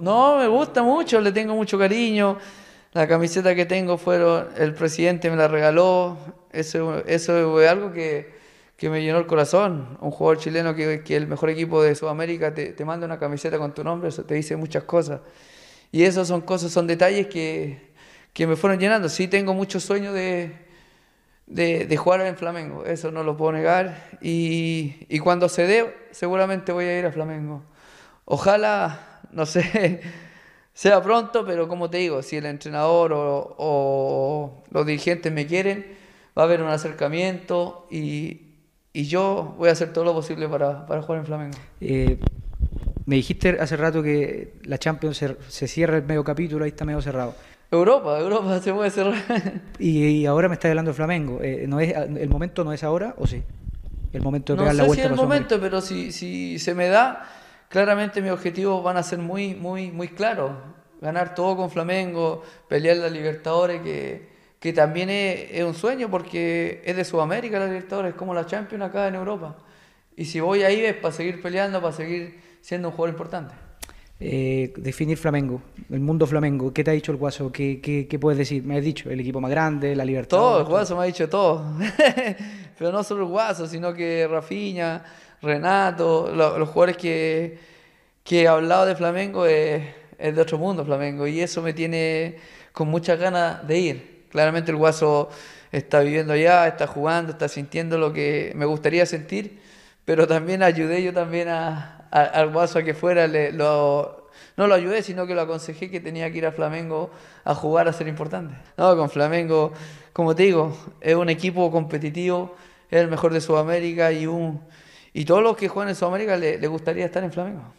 No, me gusta mucho, le tengo mucho cariño. La camiseta que tengo fue el presidente me la regaló. Eso, eso fue algo que, que me llenó el corazón. Un jugador chileno que, que el mejor equipo de Sudamérica te, te, manda una camiseta con tu nombre, eso te dice muchas cosas. Y esos son cosas, son detalles que, que me fueron llenando. Sí tengo mucho sueño de, de, de, jugar en Flamengo, eso no lo puedo negar. Y, y cuando se dé, seguramente voy a ir a Flamengo. Ojalá no sé, sea pronto, pero como te digo, si el entrenador o, los dirigentes me quieren, va a haber un acercamiento y, y yo voy a hacer todo lo posible para, para jugar en Flamengo. Eh, me dijiste hace rato que la Champions se, cierra el medio capítulo, ahí está medio cerrado. Europa, Europa se puede cerrar. Y, ahora me estás hablando de Flamengo. Eh, ¿no es, ¿El momento no es ahora o sí? El momento de no sé la vuelta. No el momento, pero si, si se me da, claramente mis objetivos van a ser muy, muy, muy claros. Ganar todo con Flamengo, pelear la Libertadores, que, también es, un sueño porque es de Sudamérica la Libertadores, como la Champions acá en Europa. Y si voy ahí es para seguir peleando, para seguir siendo un jugador importante. Eh, definir Flamengo, el mundo Flamengo, ¿qué te ha dicho el Guaso? ¿Qué, puedes decir? Me has dicho, el equipo más grande, la libertad. Todo, el Guaso me ha dicho todo. Pero no solo el Guaso, sino que Rafiña, Renato, los jugadores que, que he hablado de Flamengo es, de otro mundo Flamengo. Y eso me tiene con muchas ganas de ir. Claramente el Guaso está viviendo allá, está jugando, está sintiendo lo que me gustaría sentir. Pero también ayudé yo también a, al guaso a que fuera, le, lo, no lo ayudé, sino que lo aconsejé que tenía que ir a Flamengo a jugar a ser importante. No, con Flamengo, como te digo, es un equipo competitivo, es el mejor de Sudamérica y, un, y todos los que juegan en Sudamérica les le gustaría estar en Flamengo.